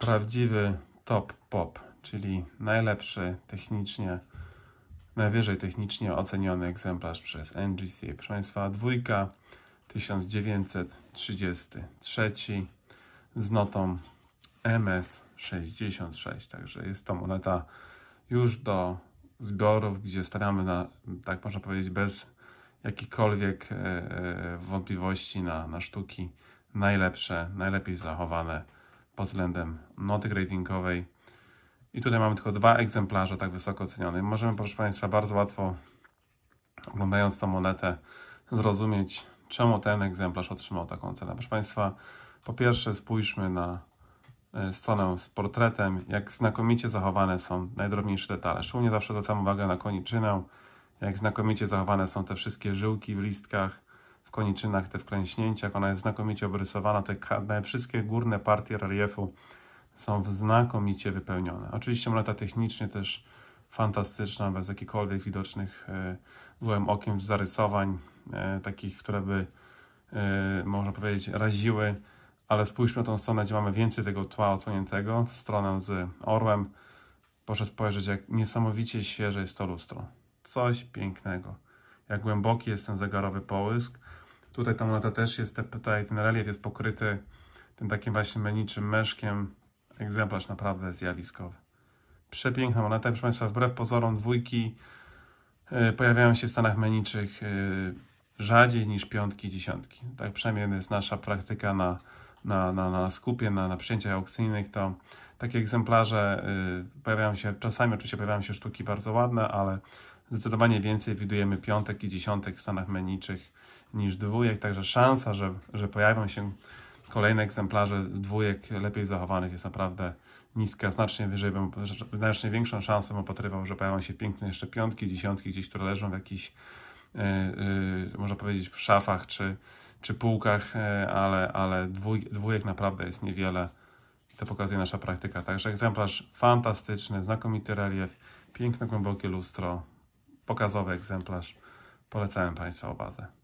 prawdziwy top pop, czyli najlepszy technicznie, najwyżej technicznie oceniony egzemplarz przez NGC. Proszę Państwa, dwójka 1933 z notą MS66, także jest to moneta już do zbiorów, gdzie staramy na, tak można powiedzieć, bez jakichkolwiek e, e, wątpliwości na, na sztuki najlepsze, najlepiej zachowane pod względem noty ratingowej. I tutaj mamy tylko dwa egzemplarze tak wysoko ocenione. Możemy, proszę Państwa, bardzo łatwo oglądając tą monetę zrozumieć, czemu ten egzemplarz otrzymał taką cenę. Proszę Państwa, po pierwsze spójrzmy na e, stronę z portretem, jak znakomicie zachowane są najdrobniejsze detale. Szczególnie zawsze zwracam uwagę na koniczynę, jak znakomicie zachowane są te wszystkie żyłki w listkach, w koniczynach, te wklęśnięcia, ona jest znakomicie obrysowana, te wszystkie górne partie reliefu są znakomicie wypełnione. Oczywiście moneta technicznie też fantastyczna, bez jakichkolwiek widocznych gołym e, okiem zarysowań, e, takich, które by, e, można powiedzieć, raziły, ale spójrzmy na tą stronę, gdzie mamy więcej tego tła odsłoniętego, stronę z orłem, proszę spojrzeć, jak niesamowicie świeże jest to lustro. Coś pięknego. Jak głęboki jest ten zegarowy połysk, Tutaj ta moneta też jest, tutaj ten relief jest pokryty tym takim właśnie meniczym meszkiem. Egzemplarz naprawdę zjawiskowy. Przepiękna moneta, proszę Państwa, wbrew pozorom dwójki y, pojawiają się w stanach meniczych y, rzadziej niż piątki i dziesiątki. Tak przynajmniej jest nasza praktyka na, na, na, na skupie, na, na przyjęciach aukcyjnych, to takie egzemplarze y, pojawiają się, czasami oczywiście pojawiają się sztuki bardzo ładne, ale Zdecydowanie więcej widujemy piątek i dziesiątek w stanach meniczych niż dwójek, także szansa, że, że pojawią się kolejne egzemplarze z dwójek lepiej zachowanych jest naprawdę niska. Znacznie wyżej bym, znacznie większą szansę bym opatrywał, że pojawią się piękne jeszcze piątki, dziesiątki gdzieś, które leżą w jakichś, yy, yy, można powiedzieć, w szafach czy, czy półkach, yy, ale, ale dwój, dwójek naprawdę jest niewiele. I to pokazuje nasza praktyka. Także egzemplarz fantastyczny, znakomity relief, piękne, głębokie lustro pokazowy egzemplarz. Polecałem Państwa obazę.